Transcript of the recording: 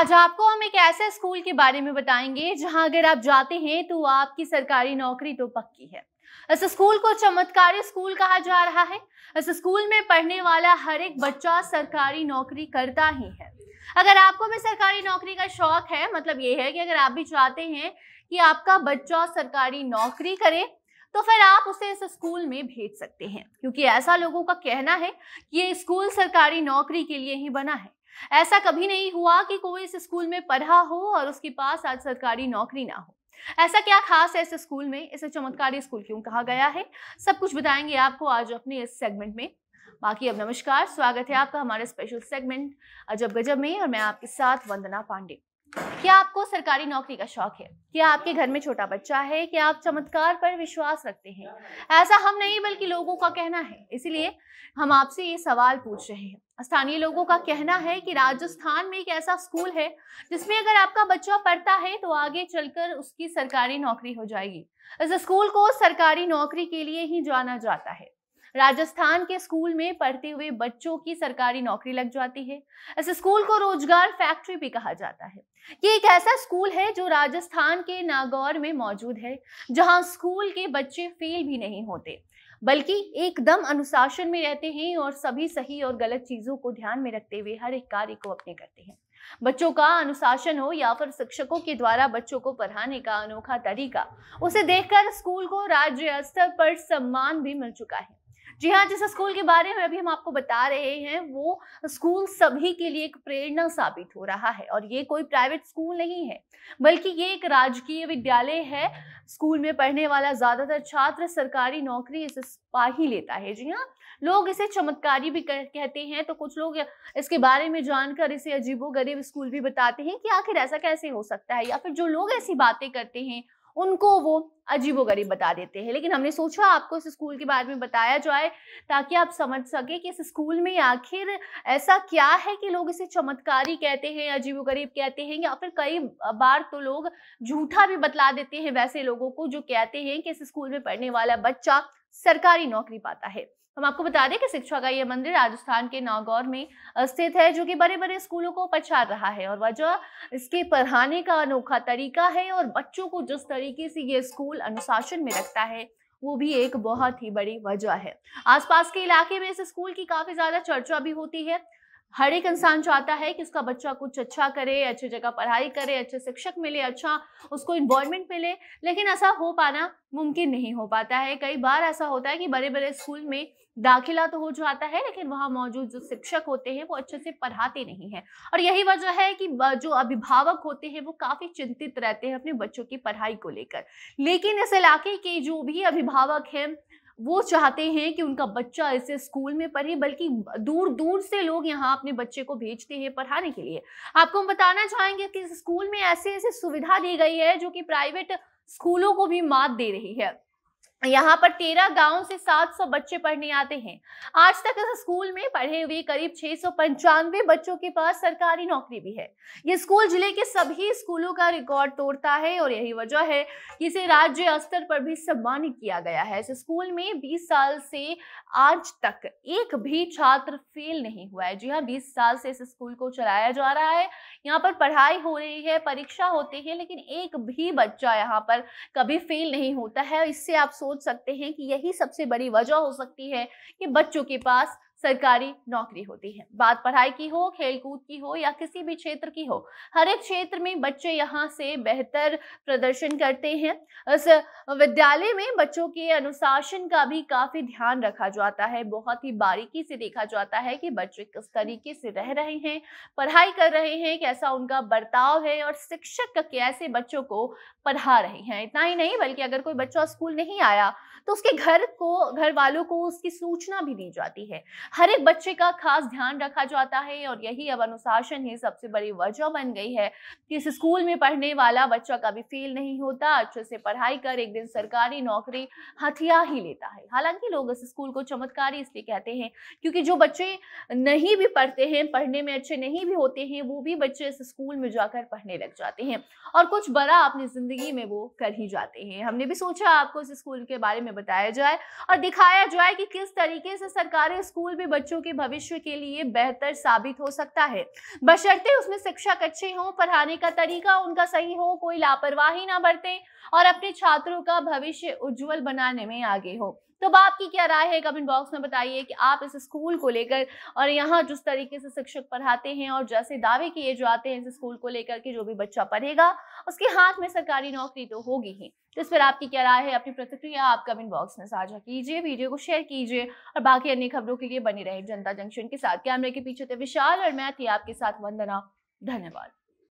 आज अच्छा, आपको हम एक ऐसे स्कूल के बारे में बताएंगे जहां अगर आप जाते हैं तो आपकी सरकारी नौकरी तो पक्की है इस अच्छा, स्कूल को चमत्कारी स्कूल कहा जा रहा है इस अच्छा, स्कूल में पढ़ने वाला हर एक बच्चा सरकारी नौकरी करता ही है अगर आपको भी सरकारी नौकरी का शौक है मतलब ये है कि अगर आप भी चाहते हैं कि आपका बच्चा सरकारी नौकरी करे तो फिर आप उसे इस स्कूल में भेज सकते हैं क्योंकि ऐसा लोगों का कहना है कि ये स्कूल सरकारी नौकरी के लिए ही बना है ऐसा कभी नहीं हुआ कि कोई इस स्कूल में पढ़ा हो और उसके पास आज सरकारी नौकरी ना हो ऐसा क्या खास है इस स्कूल में इसे चमत्कारी स्कूल क्यों कहा गया है सब कुछ बताएंगे आपको आज अपने इस सेगमेंट में बाकी अब नमस्कार स्वागत है आपका हमारे स्पेशल सेगमेंट अजब गजब में और मैं आपके साथ वंदना पांडे क्या आपको सरकारी नौकरी का शौक है क्या आपके घर में छोटा बच्चा है क्या आप चमत्कार पर विश्वास रखते हैं ऐसा हम नहीं बल्कि लोगों का कहना है इसीलिए हम आपसे ये सवाल पूछ रहे हैं स्थानीय लोगों का कहना है कि राजस्थान में एक ऐसा स्कूल है जिसमें अगर आपका बच्चा पढ़ता है तो आगे चलकर उसकी सरकारी नौकरी हो जाएगी इस स्कूल को सरकारी नौकरी के लिए ही जाना जाता है राजस्थान के स्कूल में पढ़ते हुए बच्चों की सरकारी नौकरी लग जाती है इस स्कूल को रोजगार फैक्ट्री भी कहा जाता है ये एक ऐसा स्कूल है जो राजस्थान के नागौर में मौजूद है जहाँ स्कूल के बच्चे फेल भी नहीं होते बल्कि एकदम अनुशासन में रहते हैं और सभी सही और गलत चीज़ों को ध्यान में रखते हुए हर एक कार्य को अपने करते हैं बच्चों का अनुशासन हो या फिर शिक्षकों के द्वारा बच्चों को पढ़ाने का अनोखा तरीका उसे देखकर स्कूल को राज्य स्तर पर सम्मान भी मिल चुका है जी हाँ जिस स्कूल के बारे में अभी हम आपको बता रहे हैं वो स्कूल सभी के लिए एक प्रेरणा साबित हो रहा है और ये कोई प्राइवेट स्कूल नहीं है बल्कि ये एक राजकीय विद्यालय है स्कूल में पढ़ने वाला ज़्यादातर छात्र सरकारी नौकरी इसे पा ही लेता है जी हाँ लोग इसे चमत्कारी भी कहते हैं तो कुछ लोग इसके बारे में जानकर इसे अजीबो गरीब स्कूल भी बताते हैं कि आखिर ऐसा कैसे हो सकता है या फिर जो लोग ऐसी बातें करते हैं उनको वो अजीबोगरीब बता देते हैं लेकिन हमने सोचा आपको इस स्कूल के बारे में बताया जाए ताकि आप समझ सके कि इस स्कूल में आखिर ऐसा क्या है कि लोग इसे चमत्कारी कहते हैं अजीबोगरीब कहते हैं या फिर कई बार तो लोग झूठा भी बतला देते हैं वैसे लोगों को जो कहते हैं कि इस स्कूल में पढ़ने वाला बच्चा सरकारी नौकरी पाता है हम आपको बता दें कि शिक्षा का यह मंदिर राजस्थान के नागौर में स्थित है जो कि बड़े बड़े स्कूलों को पछाड़ रहा है और वजह इसके पढ़ाने का अनोखा तरीका है और बच्चों को जिस तरीके से ये स्कूल अनुशासन में रखता है वो भी एक बहुत ही बड़ी वजह है आसपास के इलाके में इस स्कूल की काफी ज्यादा चर्चा भी होती है हर एक इंसान चाहता है कि उसका बच्चा कुछ अच्छा करे अच्छी जगह पढ़ाई करे अच्छे शिक्षक मिले अच्छा उसको इन्वॉल्वमेंट मिले लेकिन ऐसा हो पाना मुमकिन नहीं हो पाता है कई बार ऐसा होता है कि बड़े बड़े स्कूल में दाखिला तो हो जाता है लेकिन वहाँ मौजूद जो शिक्षक होते हैं वो अच्छे से पढ़ाते नहीं हैं और यही वजह है कि जो अभिभावक होते हैं वो काफ़ी चिंतित रहते हैं अपने बच्चों की पढ़ाई को लेकर लेकिन इस इलाके के जो भी अभिभावक हैं वो चाहते हैं कि उनका बच्चा इसे स्कूल में पढ़े बल्कि दूर दूर से लोग यहाँ अपने बच्चे को भेजते हैं पढ़ाने के लिए आपको हम बताना चाहेंगे कि स्कूल में ऐसे ऐसे सुविधा दी गई है जो कि प्राइवेट स्कूलों को भी मात दे रही है यहाँ पर तेरह गांव से 700 बच्चे पढ़ने आते हैं आज तक इस स्कूल में पढ़े हुए करीब छह बच्चों के पास सरकारी नौकरी भी है ये स्कूल जिले के सभी स्कूलों का रिकॉर्ड तोड़ता है और यही वजह है कि इसे राज्य स्तर पर भी सम्मानित किया गया है इस स्कूल में 20 साल से आज तक एक भी छात्र फेल नहीं हुआ है जी हाँ बीस साल से इस स्कूल को चलाया जा रहा है यहाँ पर पढ़ाई हो रही है परीक्षा होती है लेकिन एक भी बच्चा यहाँ पर कभी फेल नहीं होता है इससे आप सोच सोच सकते हैं कि यही सबसे बड़ी वजह हो सकती है कि बच्चों के पास सरकारी नौकरी होती है बात पढ़ाई की हो खेलकूद की हो या किसी भी क्षेत्र की हो हर एक क्षेत्र में बच्चे यहाँ से बेहतर प्रदर्शन करते हैं इस विद्यालय में बच्चों के अनुशासन का भी काफी ध्यान रखा जाता है बहुत ही बारीकी से देखा जाता है कि बच्चे किस तरीके से रह रहे हैं पढ़ाई कर रहे हैं कैसा उनका बर्ताव है और शिक्षक कैसे बच्चों को पढ़ा रहे हैं इतना ही नहीं बल्कि अगर कोई बच्चा स्कूल नहीं आया तो उसके घर को घर वालों को उसकी सूचना भी दी जाती है हर एक बच्चे का खास ध्यान रखा जाता है और यही अब अनुशासन ही सबसे बड़ी वजह बन गई है कि इस स्कूल में पढ़ने वाला बच्चा कभी फेल नहीं होता अच्छे से पढ़ाई कर एक दिन सरकारी नौकरी हथिया ही लेता है हालांकि लोग इस स्कूल को चमत्कारी इसलिए कहते हैं क्योंकि जो बच्चे नहीं भी पढ़ते हैं पढ़ने में अच्छे नहीं भी होते हैं वो भी बच्चे इस स्कूल में जाकर पढ़ने लग जाते हैं और कुछ बड़ा अपनी ज़िंदगी में वो कर ही जाते हैं हमने भी सोचा आपको इस स्कूल के बारे में बताया जाए और दिखाया जाए कि किस तरीके से सरकारी स्कूल भी बच्चों के भविष्य के लिए बेहतर साबित हो सकता है बशर्ते उसमें शिक्षक अच्छे हों पढ़ाने का तरीका उनका सही हो कोई लापरवाही ना बरतें और अपने छात्रों का भविष्य उज्जवल बनाने में आगे हो तब तो आपकी क्या राय है कमेंट बॉक्स में बताइए कि आप इस स्कूल को लेकर और यहाँ जिस तरीके से शिक्षक पढ़ाते हैं और जैसे दावे किए जाते हैं इस स्कूल को लेकर के जो भी बच्चा पढ़ेगा उसके हाथ में सरकारी नौकरी तो होगी ही तो इस पर आपकी क्या राय है अपनी प्रतिक्रिया आप कमेंट बॉक्स में साझा कीजिए वीडियो को शेयर कीजिए और बाकी अन्य खबरों के लिए बने रहे जनता जंक्शन के साथ कैमरे के पीछे थे विशाल और मैं थी आपके साथ वंदना धन्यवाद